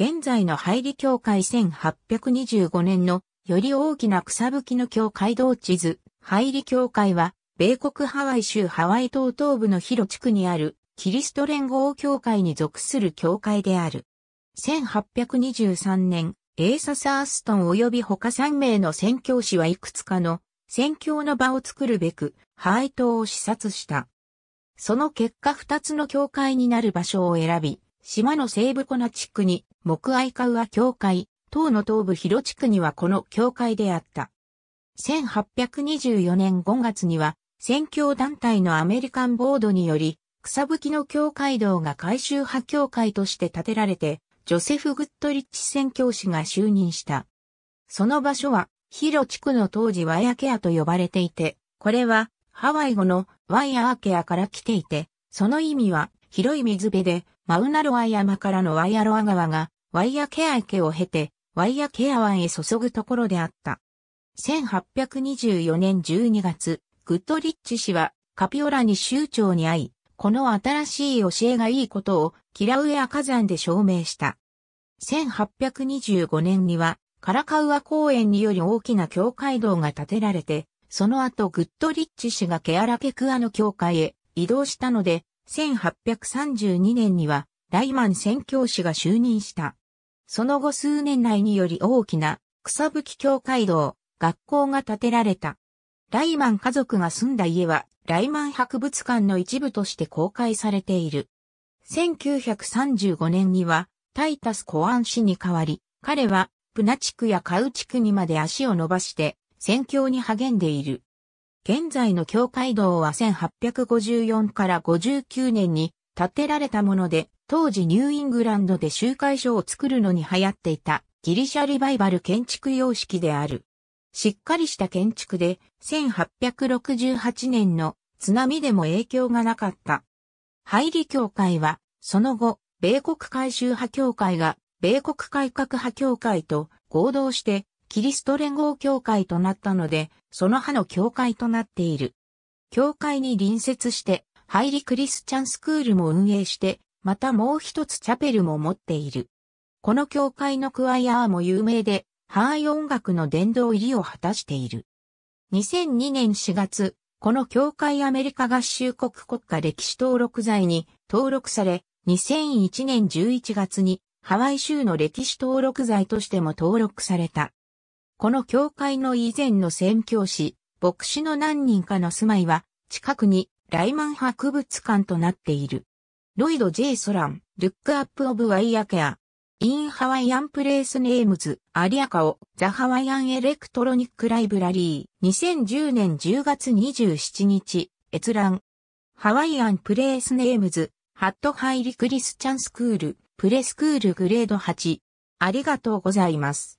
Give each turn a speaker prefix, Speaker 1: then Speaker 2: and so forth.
Speaker 1: 現在の入り教会1825年のより大きな草吹きの教会道地図、入り教会は、米国ハワイ州ハワイ島東部の広地区にあるキリスト連合教会に属する教会である。1823年、エーサ・サーストン及び他3名の宣教師はいくつかの宣教の場を作るべく、ハワイ島を視察した。その結果2つの教会になる場所を選び、島の西部コナ地区に、木愛カウア教会、島の東部広地区にはこの教会であった。1824年5月には、宣教団体のアメリカンボードにより、草吹きの教会堂が改修派教会として建てられて、ジョセフ・グッドリッチ宣教師が就任した。その場所は、広地区の当時ワイアケアと呼ばれていて、これはハワイ語のワイアーケアから来ていて、その意味は広い水辺でマウナロア山からのワイアロア川が、ワイアケア池を経て、ワイアケア湾へ注ぐところであった。1824年12月、グッドリッチ氏は、カピオラに州長に会い、この新しい教えがいいことを、キラウエア火山で証明した。1825年には、カラカウア公園により大きな教会堂が建てられて、その後グッドリッチ氏がケアラケクアの教会へ移動したので、1832年にはライマン宣教師が就任した。その後数年内により大きな草吹き教会堂、学校が建てられた。ライマン家族が住んだ家はライマン博物館の一部として公開されている。1935年にはタイタスコアン氏に代わり、彼はプナ地区やカウ地区にまで足を伸ばして宣教に励んでいる。現在の教会堂は1854から59年に建てられたもので、当時ニューイングランドで集会所を作るのに流行っていたギリシャリバイバル建築様式である。しっかりした建築で1868年の津波でも影響がなかった。入り教会は、その後、米国改修派教会が、米国改革派教会と合同してキリスト連合教会となったので、その派の教会となっている。教会に隣接して、ハイリクリスチャンスクールも運営して、またもう一つチャペルも持っている。この教会のクワイアーも有名で、ハーイ音楽の殿堂入りを果たしている。2002年4月、この教会アメリカ合衆国国家歴史登録罪に登録され、2001年11月にハワイ州の歴史登録罪としても登録された。この教会の以前の宣教師、牧師の何人かの住まいは、近くにライマン博物館となっている。ロイド・ J・ ソラン、ルックアップ・オブ・ワイアケア、イン・ハワイアン・プレイス・ネームズ、アリアカオ、ザ・ハワイアン・エレクトロニック・ライブラリー、2010年10月27日、閲覧。ハワイアン・プレイス・ネームズ、ハット・ハイリ・クリスチャン・スクール、プレスクール・グレード8。ありがとうございます。